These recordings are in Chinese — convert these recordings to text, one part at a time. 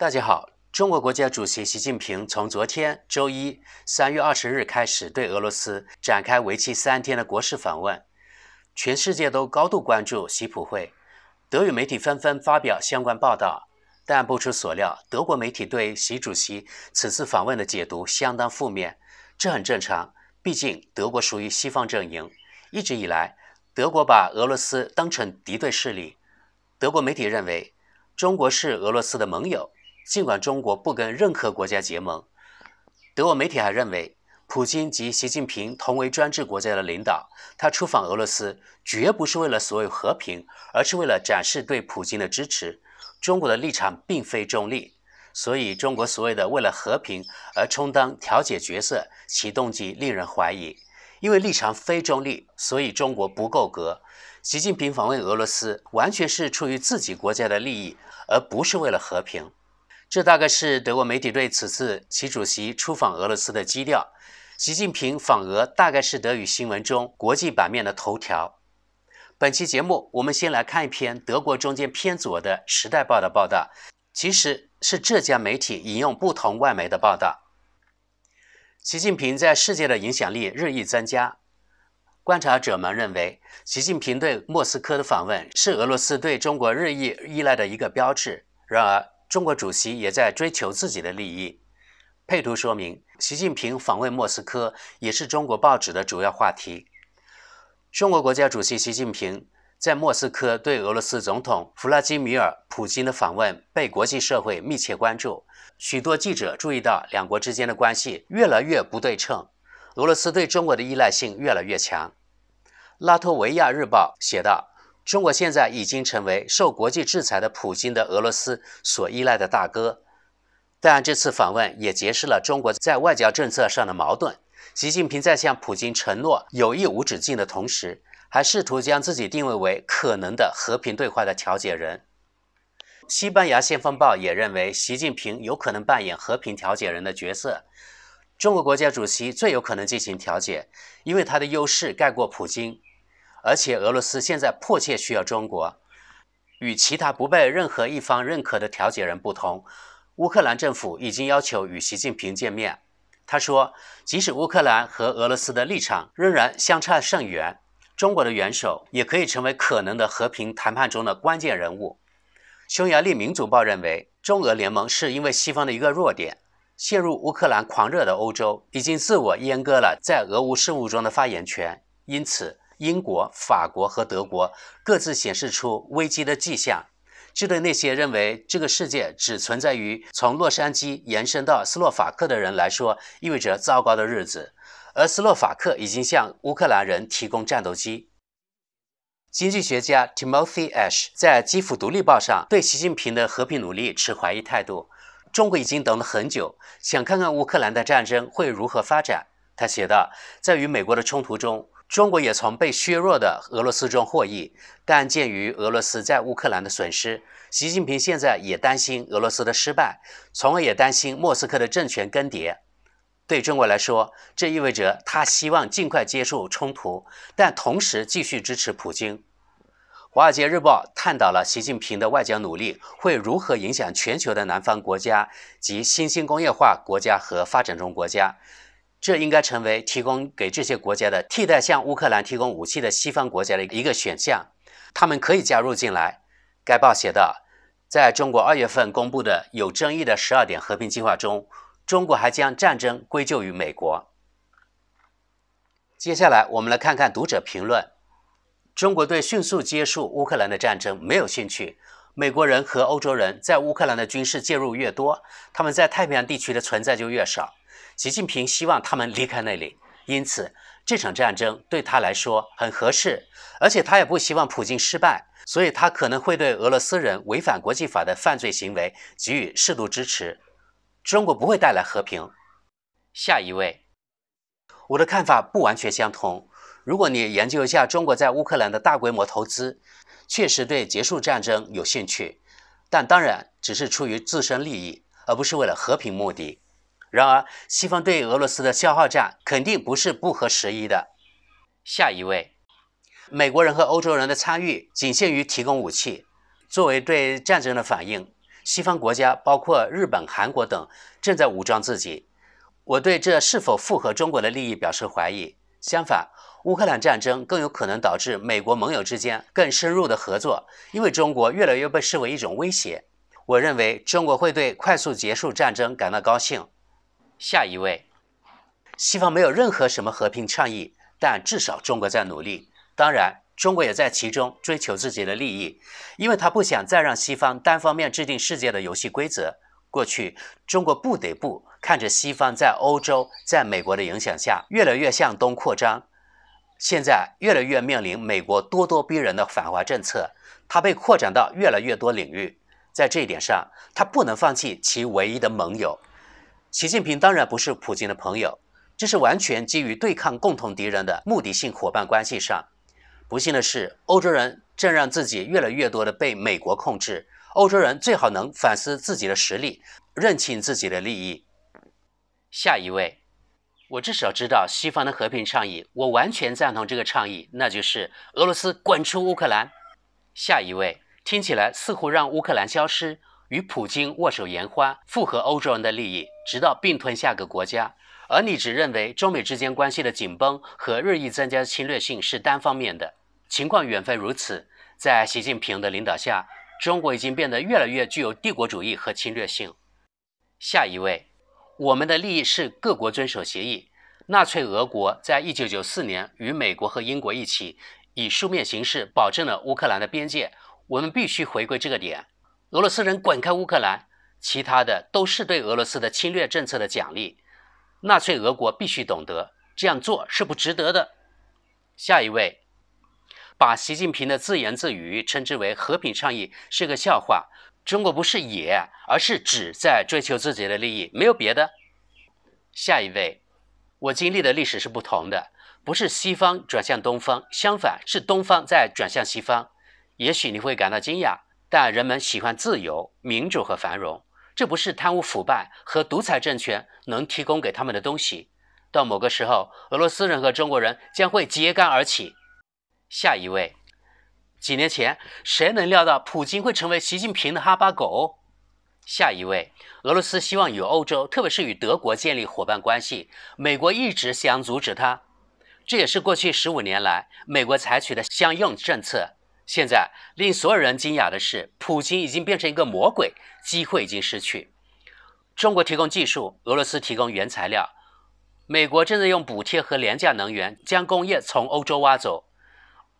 大家好，中国国家主席习近平从昨天周一三月二十日开始对俄罗斯展开为期三天的国事访问，全世界都高度关注习普会，德语媒体纷纷发表相关报道，但不出所料，德国媒体对习主席此次访问的解读相当负面，这很正常，毕竟德国属于西方阵营，一直以来，德国把俄罗斯当成敌对势力，德国媒体认为中国是俄罗斯的盟友。尽管中国不跟任何国家结盟，德国媒体还认为，普京及习近平同为专制国家的领导，他出访俄罗斯绝不是为了所谓和平，而是为了展示对普京的支持。中国的立场并非中立，所以中国所谓的为了和平而充当调解角色，其动机令人怀疑。因为立场非中立，所以中国不够格。习近平访问俄罗斯完全是出于自己国家的利益，而不是为了和平。这大概是德国媒体对此次习主席出访俄罗斯的基调。习近平访俄大概是德语新闻中国际版面的头条。本期节目，我们先来看一篇德国中间偏左的《时代报》的报道，其实是这家媒体引用不同外媒的报道。习近平在世界的影响力日益增加，观察者们认为，习近平对莫斯科的访问是俄罗斯对中国日益依赖的一个标志。然而，中国主席也在追求自己的利益。配图说明：习近平访问莫斯科也是中国报纸的主要话题。中国国家主席习近平在莫斯科对俄罗斯总统弗拉基米尔·普京的访问被国际社会密切关注。许多记者注意到，两国之间的关系越来越不对称，俄罗斯对中国的依赖性越来越强。拉脱维亚日报写道。中国现在已经成为受国际制裁的普京的俄罗斯所依赖的大哥，但这次访问也揭示了中国在外交政策上的矛盾。习近平在向普京承诺友谊无止境的同时，还试图将自己定位为可能的和平对话的调解人。西班牙《先锋报》也认为，习近平有可能扮演和平调解人的角色。中国国家主席最有可能进行调解，因为他的优势盖过普京。而且俄罗斯现在迫切需要中国。与其他不被任何一方认可的调解人不同，乌克兰政府已经要求与习近平见面。他说，即使乌克兰和俄罗斯的立场仍然相差甚远，中国的元首也可以成为可能的和平谈判中的关键人物。匈牙利民主报认为，中俄联盟是因为西方的一个弱点，陷入乌克兰狂热的欧洲已经自我阉割了在俄乌事务中的发言权，因此。英国、法国和德国各自显示出危机的迹象，这对那些认为这个世界只存在于从洛杉矶延伸到斯洛伐克的人来说意味着糟糕的日子。而斯洛伐克已经向乌克兰人提供战斗机。经济学家 Timothy Ash 在《基辅独立报》上对习近平的和平努力持怀疑态度。中国已经等了很久，想看看乌克兰的战争会如何发展。他写道：“在与美国的冲突中。”中国也从被削弱的俄罗斯中获益，但鉴于俄罗斯在乌克兰的损失，习近平现在也担心俄罗斯的失败，从而也担心莫斯科的政权更迭。对中国来说，这意味着他希望尽快结束冲突，但同时继续支持普京。《华尔街日报》探讨了习近平的外交努力会如何影响全球的南方国家及新兴工业化国家和发展中国家。这应该成为提供给这些国家的替代向乌克兰提供武器的西方国家的一个选项，他们可以加入进来。该报写道，在中国二月份公布的有争议的十二点和平计划中，中国还将战争归咎于美国。接下来，我们来看看读者评论：中国对迅速结束乌克兰的战争没有兴趣。美国人和欧洲人在乌克兰的军事介入越多，他们在太平洋地区的存在就越少。习近平希望他们离开那里，因此这场战争对他来说很合适，而且他也不希望普京失败，所以他可能会对俄罗斯人违反国际法的犯罪行为给予适度支持。中国不会带来和平。下一位，我的看法不完全相同。如果你研究一下中国在乌克兰的大规模投资，确实对结束战争有兴趣，但当然只是出于自身利益，而不是为了和平目的。然而，西方对俄罗斯的消耗战肯定不是不合时宜的。下一位，美国人和欧洲人的参与仅限于提供武器，作为对战争的反应。西方国家，包括日本、韩国等，正在武装自己。我对这是否符合中国的利益表示怀疑。相反，乌克兰战争更有可能导致美国盟友之间更深入的合作，因为中国越来越被视为一种威胁。我认为中国会对快速结束战争感到高兴。下一位，西方没有任何什么和平倡议，但至少中国在努力。当然，中国也在其中追求自己的利益，因为他不想再让西方单方面制定世界的游戏规则。过去，中国不得不看着西方在欧洲、在美国的影响下越来越向东扩张，现在越来越面临美国咄咄逼人的反华政策。它被扩展到越来越多领域，在这一点上，他不能放弃其唯一的盟友。习近平当然不是普京的朋友，这是完全基于对抗共同敌人的目的性伙伴关系上。不幸的是，欧洲人正让自己越来越多的被美国控制。欧洲人最好能反思自己的实力，认清自己的利益。下一位，我至少知道西方的和平倡议，我完全赞同这个倡议，那就是俄罗斯滚出乌克兰。下一位，听起来似乎让乌克兰消失。与普京握手言欢，符合欧洲人的利益，直到并吞下个国家。而你只认为中美之间关系的紧绷和日益增加的侵略性是单方面的，情况远非如此。在习近平的领导下，中国已经变得越来越具有帝国主义和侵略性。下一位，我们的利益是各国遵守协议。纳粹俄国在一九九四年与美国和英国一起，以书面形式保证了乌克兰的边界。我们必须回归这个点。俄罗斯人滚开，乌克兰，其他的都是对俄罗斯的侵略政策的奖励。纳粹俄国必须懂得这样做是不值得的。下一位，把习近平的自言自语称之为和平倡议是个笑话。中国不是也，而是只在追求自己的利益，没有别的。下一位，我经历的历史是不同的，不是西方转向东方，相反是东方在转向西方。也许你会感到惊讶。但人们喜欢自由、民主和繁荣，这不是贪污腐败和独裁政权能提供给他们的东西。到某个时候，俄罗斯人和中国人将会揭竿而起。下一位，几年前谁能料到普京会成为习近平的哈巴狗？下一位，俄罗斯希望与欧洲，特别是与德国建立伙伴关系。美国一直想阻止他，这也是过去十五年来美国采取的相应政策。现在令所有人惊讶的是，普京已经变成一个魔鬼，机会已经失去。中国提供技术，俄罗斯提供原材料，美国正在用补贴和廉价能源将工业从欧洲挖走。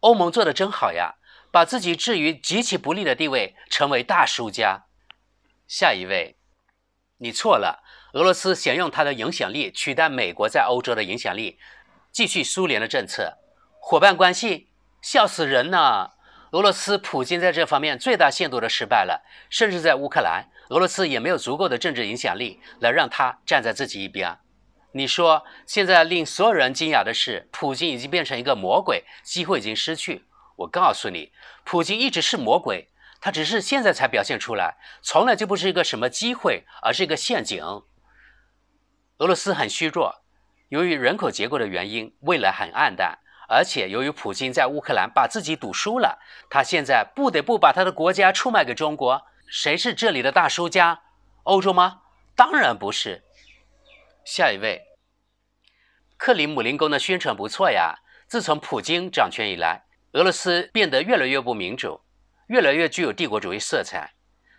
欧盟做的真好呀，把自己置于极其不利的地位，成为大输家。下一位，你错了，俄罗斯想用它的影响力取代美国在欧洲的影响力，继续苏联的政策，伙伴关系，笑死人了。俄罗斯普京在这方面最大限度的失败了，甚至在乌克兰，俄罗斯也没有足够的政治影响力来让他站在自己一边。你说，现在令所有人惊讶的是，普京已经变成一个魔鬼，机会已经失去。我告诉你，普京一直是魔鬼，他只是现在才表现出来，从来就不是一个什么机会，而是一个陷阱。俄罗斯很虚弱，由于人口结构的原因，未来很暗淡。而且，由于普京在乌克兰把自己赌输了，他现在不得不把他的国家出卖给中国。谁是这里的大输家？欧洲吗？当然不是。下一位，克里姆林宫的宣传不错呀。自从普京掌权以来，俄罗斯变得越来越不民主，越来越具有帝国主义色彩。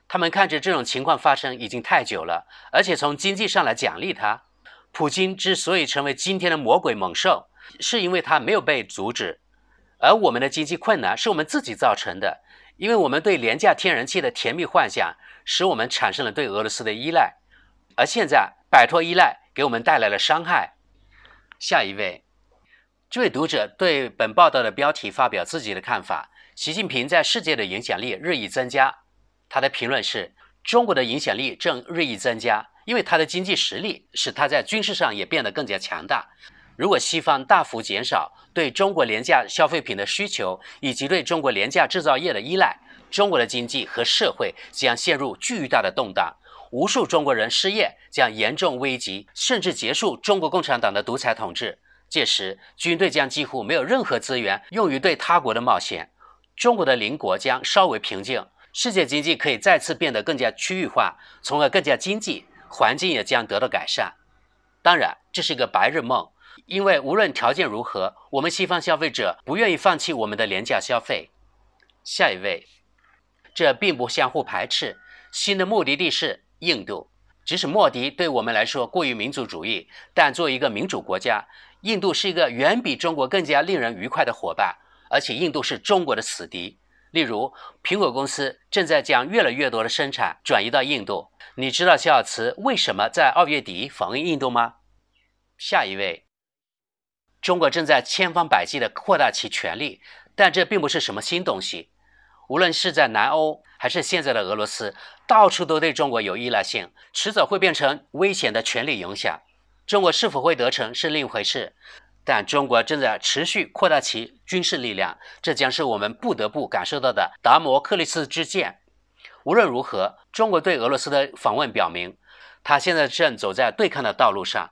他们看着这种情况发生已经太久了，而且从经济上来奖励他。普京之所以成为今天的魔鬼猛兽。是因为它没有被阻止，而我们的经济困难是我们自己造成的，因为我们对廉价天然气的甜蜜幻想，使我们产生了对俄罗斯的依赖，而现在摆脱依赖给我们带来了伤害。下一位，这位读者对本报道的标题发表自己的看法：，习近平在世界的影响力日益增加。他的评论是中国的影响力正日益增加，因为他的经济实力使他在军事上也变得更加强大。如果西方大幅减少对中国廉价消费品的需求，以及对中国廉价制造业的依赖，中国的经济和社会将陷入巨大的动荡，无数中国人失业将严重危及，甚至结束中国共产党的独裁统治。届时，军队将几乎没有任何资源用于对他国的冒险，中国的邻国将稍微平静，世界经济可以再次变得更加区域化，从而更加经济，环境也将得到改善。当然，这是一个白日梦。因为无论条件如何，我们西方消费者不愿意放弃我们的廉价消费。下一位，这并不相互排斥。新的目的地是印度，即使莫迪对我们来说过于民族主义，但作为一个民主国家，印度是一个远比中国更加令人愉快的伙伴。而且印度是中国的死敌。例如，苹果公司正在将越来越多的生产转移到印度。你知道肖尔茨为什么在二月底访问印度吗？下一位。中国正在千方百计地扩大其权力，但这并不是什么新东西。无论是在南欧还是现在的俄罗斯，到处都对中国有依赖性，迟早会变成危险的权力影响。中国是否会得逞是另一回事，但中国正在持续扩大其军事力量，这将是我们不得不感受到的达摩克利斯之剑。无论如何，中国对俄罗斯的访问表明，他现在正走在对抗的道路上。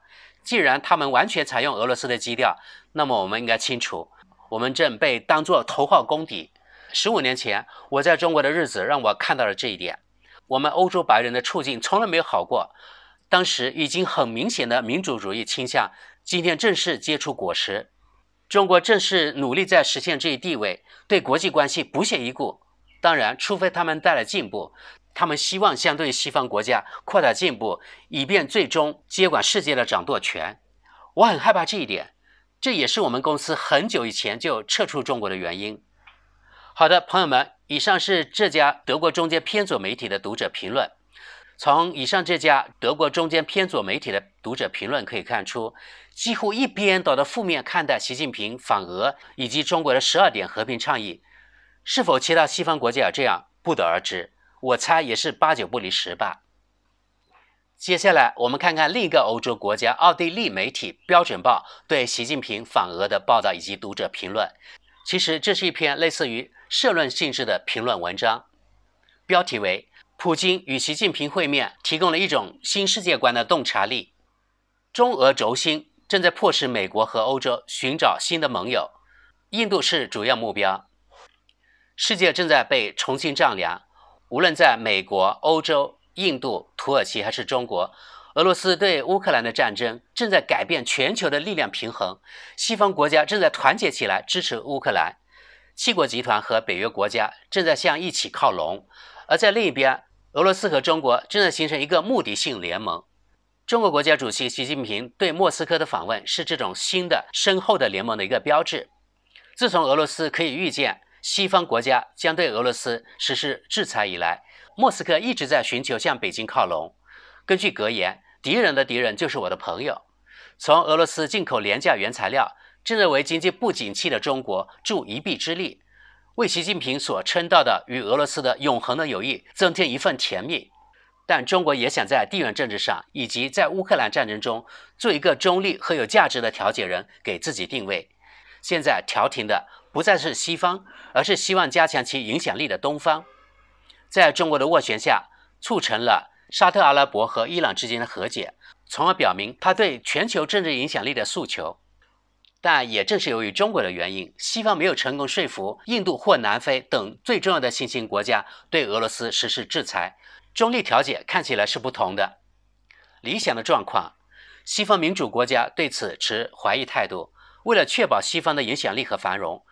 既然他们完全采用俄罗斯的基调，那么我们应该清楚，我们正被当作头号公敌。十五年前，我在中国的日子让我看到了这一点。我们欧洲白人的处境从来没有好过。当时已经很明显的民主主义倾向，今天正式结出果实。中国正是努力在实现这一地位，对国际关系不屑一顾。当然，除非他们带来进步。他们希望相对西方国家扩大进步，以便最终接管世界的掌舵权。我很害怕这一点，这也是我们公司很久以前就撤出中国的原因。好的，朋友们，以上是这家德国中间偏左媒体的读者评论。从以上这家德国中间偏左媒体的读者评论可以看出，几乎一边倒的负面看待习近平访俄以及中国的十二点和平倡议，是否切到西方国家，这样不得而知。我猜也是八九不离十吧。接下来我们看看另一个欧洲国家奥地利媒体《标准报》对习近平访俄的报道以及读者评论。其实这是一篇类似于社论性质的评论文章，标题为“普京与习近平会面提供了一种新世界观的洞察力，中俄轴心正在迫使美国和欧洲寻找新的盟友，印度是主要目标，世界正在被重新丈量。”无论在美国、欧洲、印度、土耳其还是中国，俄罗斯对乌克兰的战争正在改变全球的力量平衡。西方国家正在团结起来支持乌克兰，七国集团和北约国家正在向一起靠拢。而在另一边，俄罗斯和中国正在形成一个目的性联盟。中国国家主席习近平对莫斯科的访问是这种新的深厚的联盟的一个标志。自从俄罗斯可以预见。西方国家将对俄罗斯实施制裁以来，莫斯科一直在寻求向北京靠拢。根据格言“敌人的敌人就是我的朋友”，从俄罗斯进口廉价原材料，正为经济不景气的中国助一臂之力，为习近平所称道的与俄罗斯的永恒的友谊增添一份甜蜜。但中国也想在地缘政治上以及在乌克兰战争中做一个中立和有价值的调解人，给自己定位。现在调停的。不再是西方，而是希望加强其影响力的东方，在中国的斡旋下，促成了沙特阿拉伯和伊朗之间的和解，从而表明他对全球政治影响力的诉求。但也正是由于中国的原因，西方没有成功说服印度或南非等最重要的新兴国家对俄罗斯实施制裁。中立调解看起来是不同的理想的状况，西方民主国家对此持怀疑态度。为了确保西方的影响力和繁荣。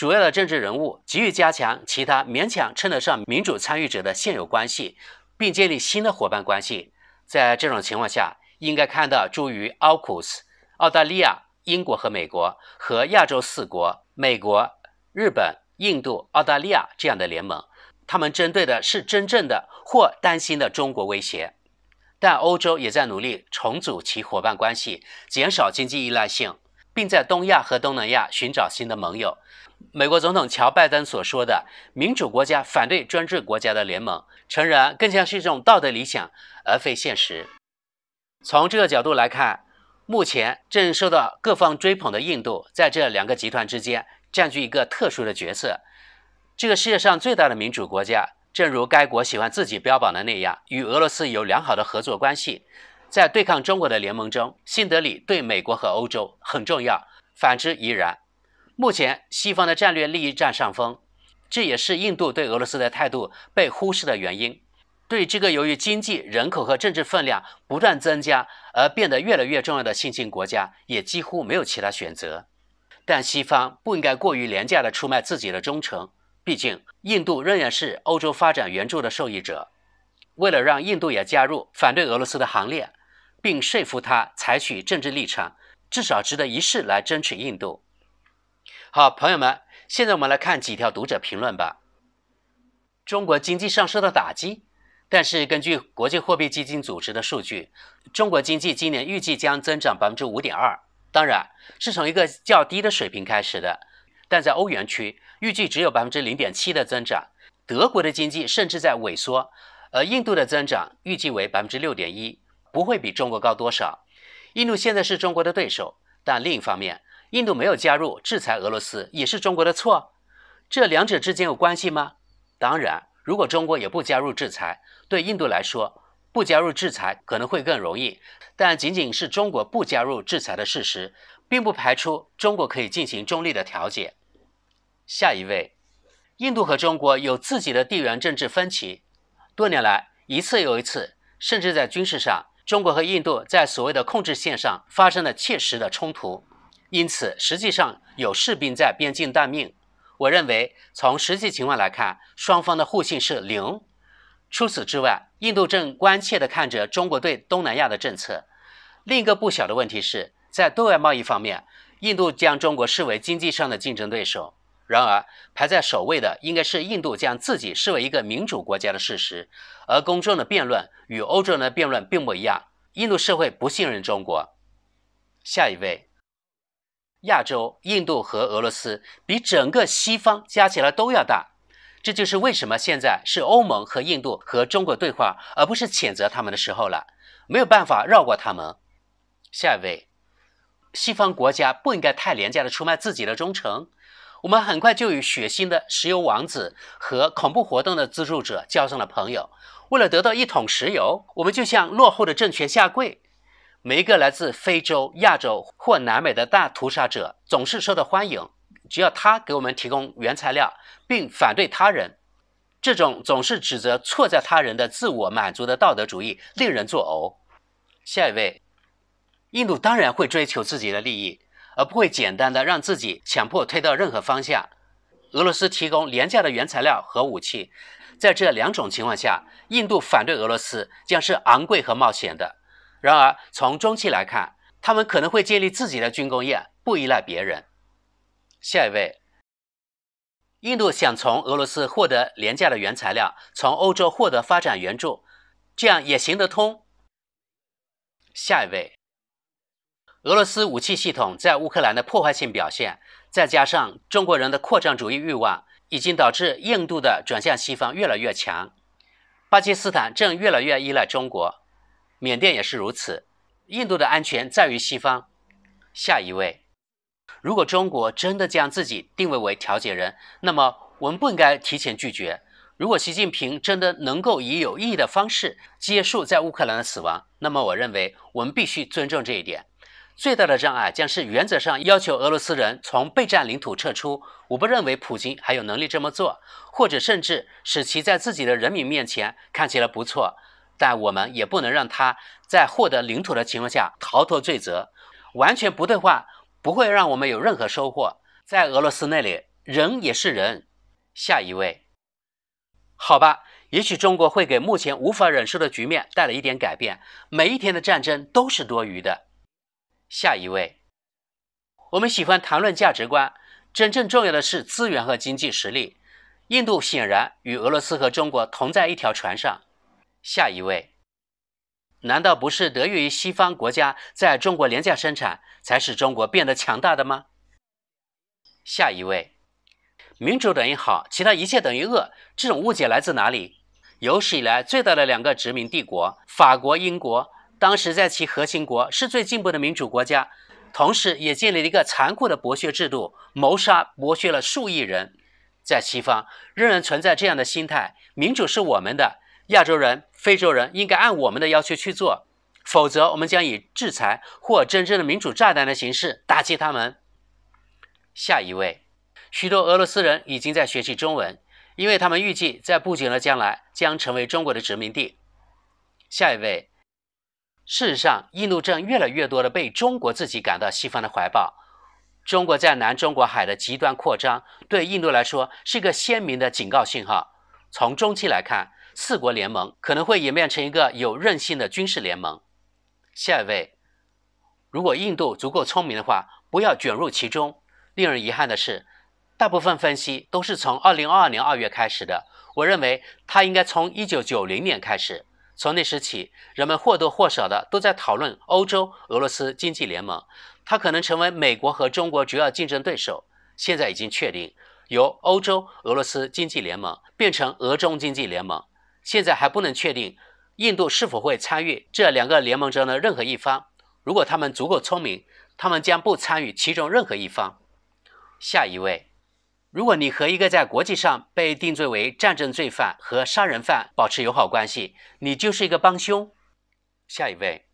主要的政治人物急于加强其他勉强称得上民主参与者的现有关系，并建立新的伙伴关系。在这种情况下，应该看到诸如澳库斯、澳大利亚、英国和美国和亚洲四国（美国、日本、印度、澳大利亚）这样的联盟，他们针对的是真正的或担心的中国威胁。但欧洲也在努力重组其伙伴关系，减少经济依赖性。并在东亚和东南亚寻找新的盟友。美国总统乔拜登所说的“民主国家反对专制国家的联盟”，诚然更像是一种道德理想，而非现实。从这个角度来看，目前正受到各方追捧的印度，在这两个集团之间占据一个特殊的角色。这个世界上最大的民主国家，正如该国喜欢自己标榜的那样，与俄罗斯有良好的合作关系。在对抗中国的联盟中，新德里对美国和欧洲很重要，反之亦然。目前，西方的战略利益占上风，这也是印度对俄罗斯的态度被忽视的原因。对这个由于经济、人口和政治分量不断增加而变得越来越重要的新兴国家，也几乎没有其他选择。但西方不应该过于廉价地出卖自己的忠诚，毕竟印度仍然是欧洲发展援助的受益者。为了让印度也加入反对俄罗斯的行列，并说服他采取政治立场，至少值得一试来争取印度。好，朋友们，现在我们来看几条读者评论吧。中国经济上受到打击，但是根据国际货币基金组织的数据，中国经济今年预计将增长百分之五点二，当然是从一个较低的水平开始的。但在欧元区，预计只有百分之零点七的增长。德国的经济甚至在萎缩，而印度的增长预计为百分之六点一。不会比中国高多少。印度现在是中国的对手，但另一方面，印度没有加入制裁俄罗斯也是中国的错。这两者之间有关系吗？当然，如果中国也不加入制裁，对印度来说不加入制裁可能会更容易。但仅仅是中国不加入制裁的事实，并不排除中国可以进行中立的调解。下一位，印度和中国有自己的地缘政治分歧，多年来一次又一次，甚至在军事上。中国和印度在所谓的控制线上发生了切实的冲突，因此实际上有士兵在边境待命。我认为从实际情况来看，双方的互信是零。除此之外，印度正关切地看着中国对东南亚的政策。另一个不小的问题是在对外贸易方面，印度将中国视为经济上的竞争对手。然而，排在首位的应该是印度将自己视为一个民主国家的事实，而公众的辩论与欧洲人的辩论并不一样。印度社会不信任中国。下一位，亚洲、印度和俄罗斯比整个西方加起来都要大，这就是为什么现在是欧盟和印度和中国对话，而不是谴责他们的时候了。没有办法绕过他们。下一位，西方国家不应该太廉价的出卖自己的忠诚。我们很快就与血腥的石油王子和恐怖活动的资助者交上了朋友。为了得到一桶石油，我们就向落后的政权下跪。每一个来自非洲、亚洲或南美的大屠杀者总是受到欢迎，只要他给我们提供原材料并反对他人。这种总是指责错在他人的自我满足的道德主义令人作呕。下一位，印度当然会追求自己的利益。而不会简单的让自己强迫推到任何方向。俄罗斯提供廉价的原材料和武器，在这两种情况下，印度反对俄罗斯将是昂贵和冒险的。然而，从中期来看，他们可能会建立自己的军工业，不依赖别人。下一位，印度想从俄罗斯获得廉价的原材料，从欧洲获得发展援助，这样也行得通。下一位。俄罗斯武器系统在乌克兰的破坏性表现，再加上中国人的扩张主义欲望，已经导致印度的转向西方越来越强。巴基斯坦正越来越依赖中国，缅甸也是如此。印度的安全在于西方。下一位，如果中国真的将自己定位为调解人，那么我们不应该提前拒绝。如果习近平真的能够以有意义的方式结束在乌克兰的死亡，那么我认为我们必须尊重这一点。最大的障碍将是原则上要求俄罗斯人从备战领土撤出。我不认为普京还有能力这么做，或者甚至使其在自己的人民面前看起来不错。但我们也不能让他在获得领土的情况下逃脱罪责。完全不对话不会让我们有任何收获。在俄罗斯那里，人也是人。下一位，好吧，也许中国会给目前无法忍受的局面带来一点改变。每一天的战争都是多余的。下一位，我们喜欢谈论价值观，真正重要的是资源和经济实力。印度显然与俄罗斯和中国同在一条船上。下一位，难道不是得益于西方国家在中国廉价生产，才使中国变得强大的吗？下一位，民主等于好，其他一切等于恶，这种误解来自哪里？有史以来最大的两个殖民帝国，法国、英国。当时在其核心国是最进步的民主国家，同时也建立了一个残酷的剥削制度，谋杀剥削了数亿人。在西方仍然存在这样的心态：民主是我们的，亚洲人、非洲人应该按我们的要求去做，否则我们将以制裁或真正的民主炸弹的形式打击他们。下一位，许多俄罗斯人已经在学习中文，因为他们预计在不久的将来将成为中国的殖民地。下一位。事实上，印度正越来越多的被中国自己赶到西方的怀抱。中国在南中国海的极端扩张，对印度来说是一个鲜明的警告信号。从中期来看，四国联盟可能会演变成一个有韧性的军事联盟。下一位，如果印度足够聪明的话，不要卷入其中。令人遗憾的是，大部分分析都是从二零二二年二月开始的。我认为，它应该从一九九零年开始。从那时起，人们或多或少的都在讨论欧洲俄罗斯经济联盟，它可能成为美国和中国主要竞争对手。现在已经确定，由欧洲俄罗斯经济联盟变成俄中经济联盟。现在还不能确定，印度是否会参与这两个联盟中的任何一方。如果他们足够聪明，他们将不参与其中任何一方。下一位。如果你和一个在国际上被定罪为战争罪犯和杀人犯保持友好关系，你就是一个帮凶。下一位，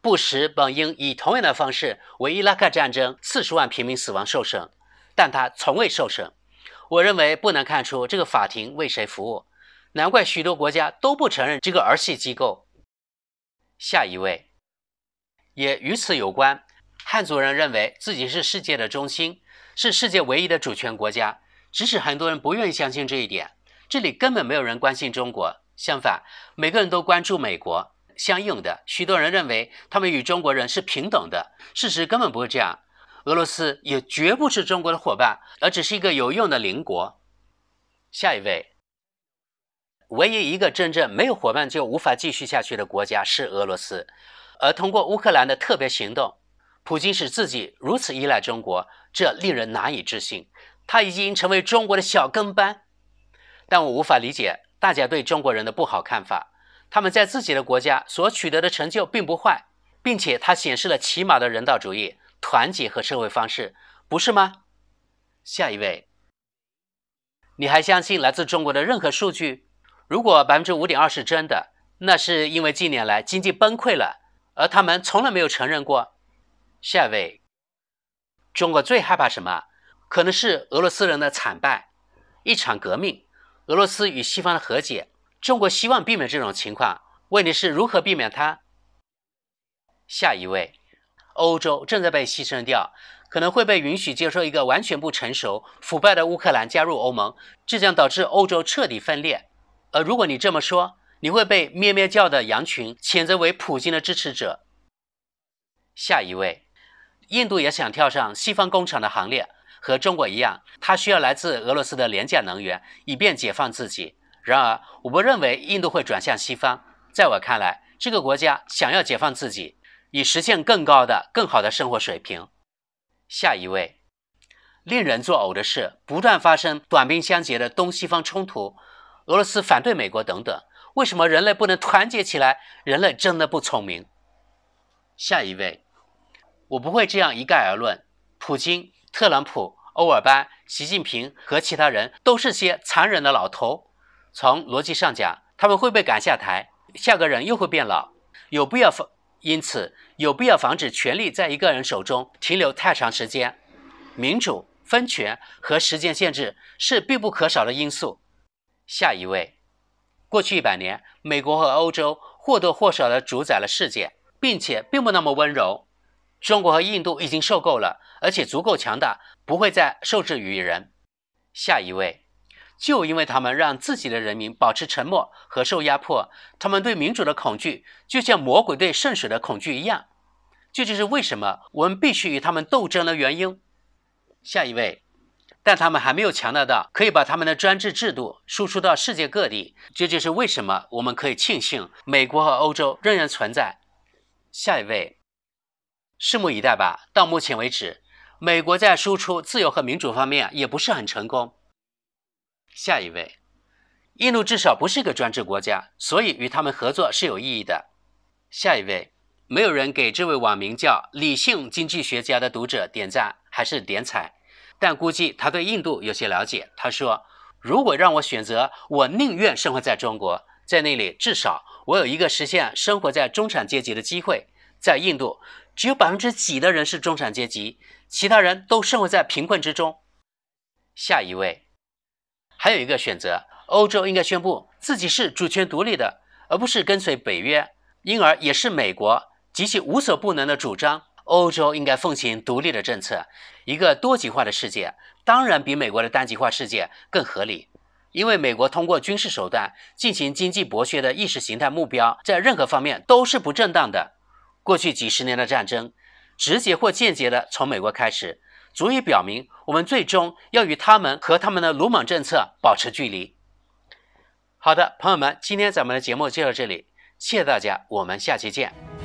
布什本应以同样的方式为伊拉克战争四十万平民死亡受审，但他从未受审。我认为不难看出这个法庭为谁服务，难怪许多国家都不承认这个儿戏机构。下一位，也与此有关，汉族人认为自己是世界的中心。是世界唯一的主权国家，即使很多人不愿意相信这一点。这里根本没有人关心中国，相反，每个人都关注美国。相应的，许多人认为他们与中国人是平等的。事实根本不是这样。俄罗斯也绝不是中国的伙伴，而只是一个有用的邻国。下一位，唯一一个真正没有伙伴就无法继续下去的国家是俄罗斯，而通过乌克兰的特别行动。普京使自己如此依赖中国，这令人难以置信。他已经成为中国的小跟班，但我无法理解大家对中国人的不好看法。他们在自己的国家所取得的成就并不坏，并且他显示了起码的人道主义、团结和社会方式，不是吗？下一位，你还相信来自中国的任何数据？如果百分之五点二是真的，那是因为近年来经济崩溃了，而他们从来没有承认过。下位，中国最害怕什么？可能是俄罗斯人的惨败，一场革命，俄罗斯与西方的和解。中国希望避免这种情况。问题是如何避免它？下一位，欧洲正在被牺牲掉，可能会被允许接受一个完全不成熟、腐败的乌克兰加入欧盟，这将导致欧洲彻底分裂。而如果你这么说，你会被咩咩叫的羊群谴责为普京的支持者。下一位。印度也想跳上西方工厂的行列，和中国一样，它需要来自俄罗斯的廉价能源，以便解放自己。然而，我不认为印度会转向西方。在我看来，这个国家想要解放自己，以实现更高的、更好的生活水平。下一位，令人作呕的是不断发生短兵相接的东西方冲突，俄罗斯反对美国等等。为什么人类不能团结起来？人类真的不聪明。下一位。我不会这样一概而论。普京、特朗普、欧尔班、习近平和其他人都是些残忍的老头。从逻辑上讲，他们会被赶下台，下个人又会变老。有必要防，因此有必要防止权力在一个人手中停留太长时间。民主、分权和时间限制是必不可少的因素。下一位，过去一百年，美国和欧洲或多或少的主宰了世界，并且并不那么温柔。中国和印度已经受够了，而且足够强大，不会再受制于人。下一位，就因为他们让自己的人民保持沉默和受压迫，他们对民主的恐惧就像魔鬼对圣水的恐惧一样。这就是为什么我们必须与他们斗争的原因。下一位，但他们还没有强大到可以把他们的专制制度输出到世界各地。这就是为什么我们可以庆幸美国和欧洲仍然存在。下一位。拭目以待吧。到目前为止，美国在输出自由和民主方面也不是很成功。下一位，印度至少不是一个专制国家，所以与他们合作是有意义的。下一位，没有人给这位网名叫“理性经济学家”的读者点赞还是点彩，但估计他对印度有些了解。他说：“如果让我选择，我宁愿生活在中国，在那里至少我有一个实现生活在中产阶级的机会。在印度。”只有百分之几的人是中产阶级，其他人都生活在贫困之中。下一位，还有一个选择：欧洲应该宣布自己是主权独立的，而不是跟随北约，因而也是美国及其无所不能的主张。欧洲应该奉行独立的政策。一个多极化的世界当然比美国的单极化世界更合理，因为美国通过军事手段进行经济剥削的意识形态目标，在任何方面都是不正当的。过去几十年的战争，直接或间接的从美国开始，足以表明我们最终要与他们和他们的鲁莽政策保持距离。好的，朋友们，今天咱们的节目就到这里，谢谢大家，我们下期见。